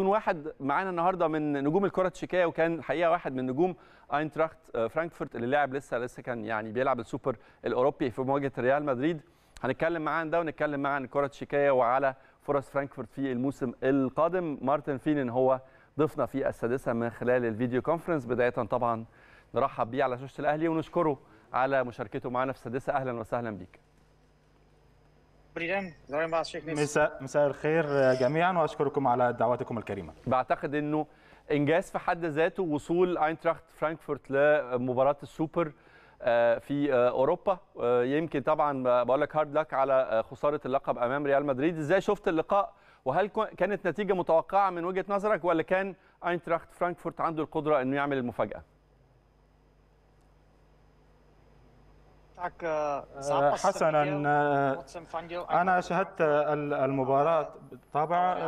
يكون واحد معانا النهارده من نجوم الكره التشيكيه وكان الحقيقه واحد من نجوم اينتراخت آه، فرانكفورت اللي لاعب لسه لسه كان يعني بيلعب السوبر الاوروبي في مواجهه ريال مدريد هنتكلم معاه عن ده ونتكلم معاه عن الكره التشيكيه وعلى فرص فرانكفورت في الموسم القادم مارتن فينن هو ضيفنا في السادسه من خلال الفيديو كونفرنس بدايه طبعا نرحب بيه على شاشه الاهلي ونشكره على مشاركته معنا في السادسه اهلا وسهلا بيك مساء مساء الخير جميعا واشكركم على دعوتكم الكريمه. بعتقد انه انجاز في حد ذاته وصول اينتراخت فرانكفورت لمباراه السوبر آه، في آه، اوروبا آه، يمكن طبعا بقول لك هارد لك على خساره اللقب امام ريال مدريد ازاي شفت اللقاء وهل كانت نتيجه متوقعه من وجهه نظرك ولا كان اينتراخت فرانكفورت عنده القدره انه يعمل المفاجاه حسنا eh, eh, eh, أنا شاهدت المباراة بالطبع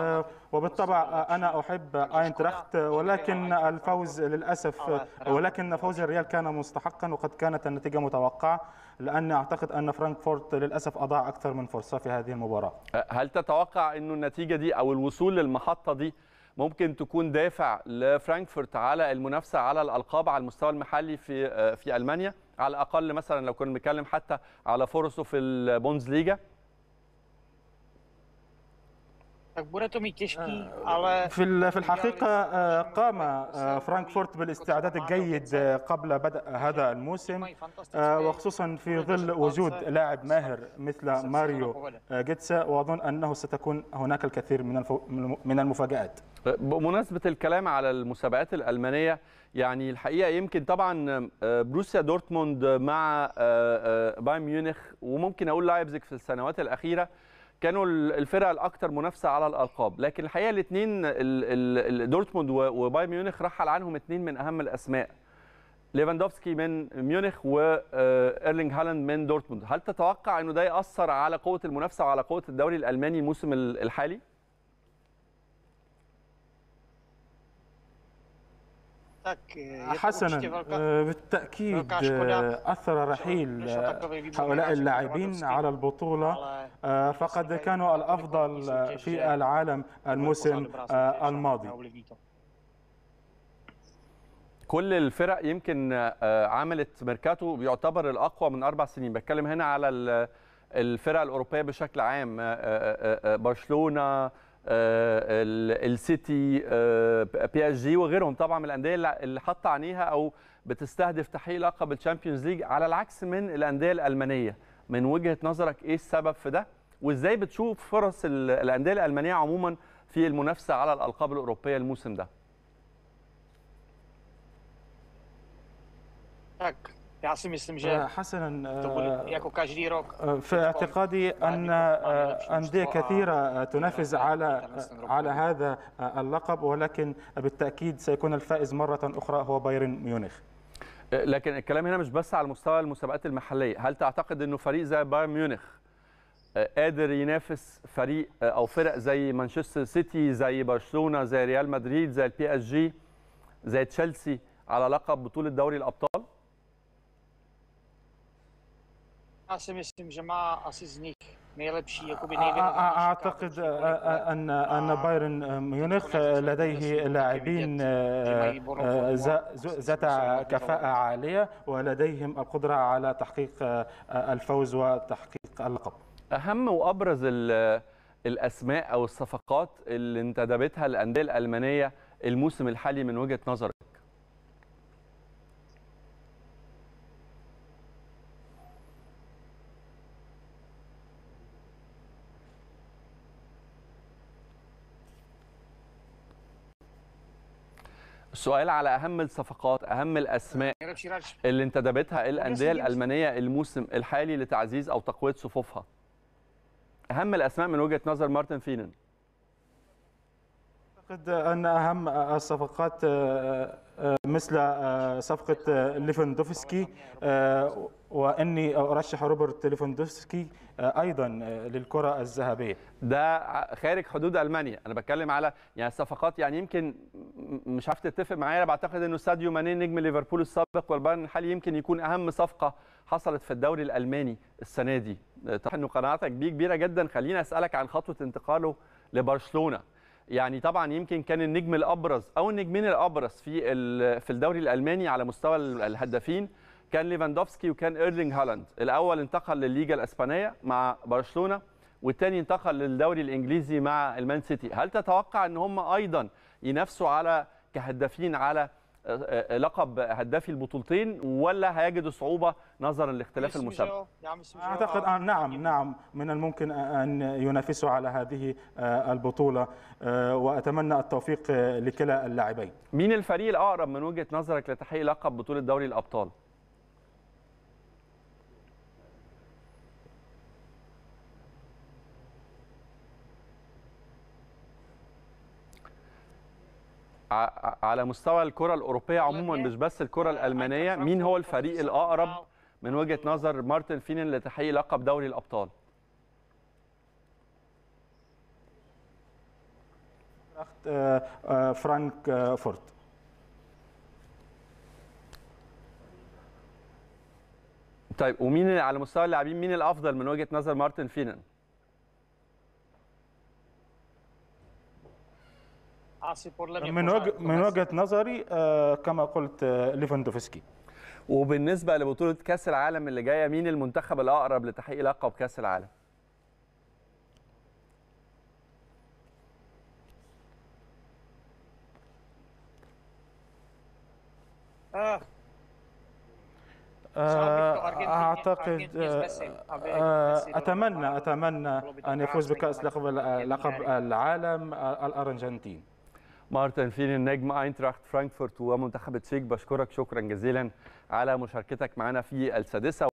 وبالطبع آه، أنا أحب آينتراخت ولكن الفوز للأسف آه، ولكن فوز الريال كان مستحقا وقد كانت النتيجة متوقعة لأن أعتقد أن فرانكفورت للأسف أضاع أكثر من فرصة في هذه المباراة أه، هل تتوقع أن النتيجة دي أو الوصول للمحطة دي ممكن تكون دافع لفرانكفورت على المنافسة على الألقاب على المستوى المحلي في في ألمانيا؟ على الاقل مثلا لو كنا بنتكلم حتى على فرصه في البونز ليجا tak bude to eh, في في الحقيقة eh, قام فرانكفورت eh, بالاستعداد الجيد قبل بدء هذا الموسم وخصوصا في ظل وجود لاعب ماهر مثل ماريو جيتسا وأظن أنه ستكون هناك الكثير من من المفاجآت بمناسبة الكلام على المسابقات الألمانية يعني الحقيقة يمكن طبعا آه، بروسيا دورتموند مع آه، آه، بايرن ميونخ وممكن أقول لايبزيج في السنوات الأخيرة كانوا الفرق الاكثر منافسه على الالقاب لكن الحقيقه الاثنين دورتموند وباي ميونخ رحل عنهم اثنين من اهم الاسماء ليفاندوفسكي من ميونخ وايرلينج آه، هالاند من دورتموند هل تتوقع انه ده ياثر على قوه المنافسه وعلى قوه الدوري الالماني الموسم الحالي حسنا آه، بالتأكيد آه، أثر رحيل هؤلاء اللاعبين على البطولة آه، فقد كانوا الأفضل في العالم الموسم الماضي كل الفرق يمكن عملت ميركاتو بيعتبر الأقوى من أربع سنين بتكلم هنا على الفرق الأوروبية بشكل عام برشلونة آه، السيتي آه، بي اس جي وغيرهم طبعا من الانديه اللي حاطه عينيها او بتستهدف تحقيق لقب الشامبيونز ليج على العكس من الانديه الالمانيه من وجهه نظرك ايه السبب في ده وازاي بتشوف فرص الانديه الالمانيه عموما في المنافسه على الالقاب الاوروبيه الموسم ده عاصم السمجاد آه، حسنا آه، ياكو كاجريروك آه، في اعتقادي ان انديه كثيره تنافس على على هذا اللقب ولكن بالتاكيد سيكون الفائز مره اخرى هو بايرن ميونخ لكن الكلام هنا مش بس على مستوى المسابقات المحليه هل تعتقد انه فريق زي بايرن ميونخ قادر ينافس فريق او فرق زي مانشستر سيتي زي برشلونه زي ريال مدريد زي البي اس جي زي تشيلسي على لقب بطوله دوري الابطال já si myslím, že má asi z nich اعتقد ان ان بايرن ميونخ لديه لاعبين ذات كفاءه عاليه ولديهم القدره على تحقيق الفوز وتحقيق اللقب اهم وابرز الاسماء او الصفقات اللي انتدبتها الانديه الالمانيه الموسم الحالي من وجهه نظرك السؤال على اهم الصفقات اهم الاسماء اللي انتدبتها إيه الانديه الالمانيه الموسم الحالي لتعزيز او تقويه صفوفها اهم الاسماء من وجهه نظر مارتن فينن أعتقد أن أهم الصفقات آه، آه، مثل آه، صفقة ليفندوفسكي واني ارشح روبرت ليفندوفسكي ايضا للكره الذهبيه ده خارج حدود المانيا انا بتكلم على يعني صفقات يعني يمكن مش عارف تتفق معايا انا بعتقد انه ساديو ماني نجم ليفربول السابق والبايرن الحالي يمكن يكون اهم صفقه حصلت في الدوري الالماني السنه دي طبعا انه قناعتك بيه كبيره جدا خليني اسالك عن خطوه انتقاله لبرشلونه يعني طبعا يمكن كان النجم الابرز او النجمين الابرز في في الدوري الالماني على مستوى الهدافين كان ليفاندوفسكي وكان ايرلينج هالاند الاول انتقل للليجا الاسبانيه مع برشلونه والثاني انتقل للدوري الانجليزي مع المان سيتي هل تتوقع ان هم ايضا ينافسوا على كهدافين على لقب هدافي البطولتين ولا هيجد صعوبه نظرا لاختلاف المسابقه يعني اعتقد آه نعم نعم من الممكن ان ينافسوا على هذه آه، البطوله آه، واتمنى التوفيق آه، لكلا اللاعبين مين الفريق الاقرب من وجهه نظرك لتحقيق لقب بطوله دوري الابطال على مستوى الكره الاوروبيه عموما مش بس الكره الالمانيه مين هو الفريق الاقرب من وجهه نظر مارتن فينن لتحقيق لقب دوري الابطال آه، آه، فرانك آه، فورت طيب ومين على مستوى اللاعبين مين الافضل من وجهه نظر مارتن فينن عاصيبور لم من وجه من وجهه نظري آه، كما قلت آه، ليفاندوفسكي وبالنسبه لبطوله كاس العالم اللي جايه مين المنتخب الاقرب لتحقيق لقب كاس العالم آه. آه، اعتقد اتمنى اتمنى ان يفوز بكاس لقب العالم الارجنتين مارتن فين النجم اينتراخت فرانكفورت ومنتخب تشيك بشكرك شكرا جزيلا على مشاركتك معنا في السادسه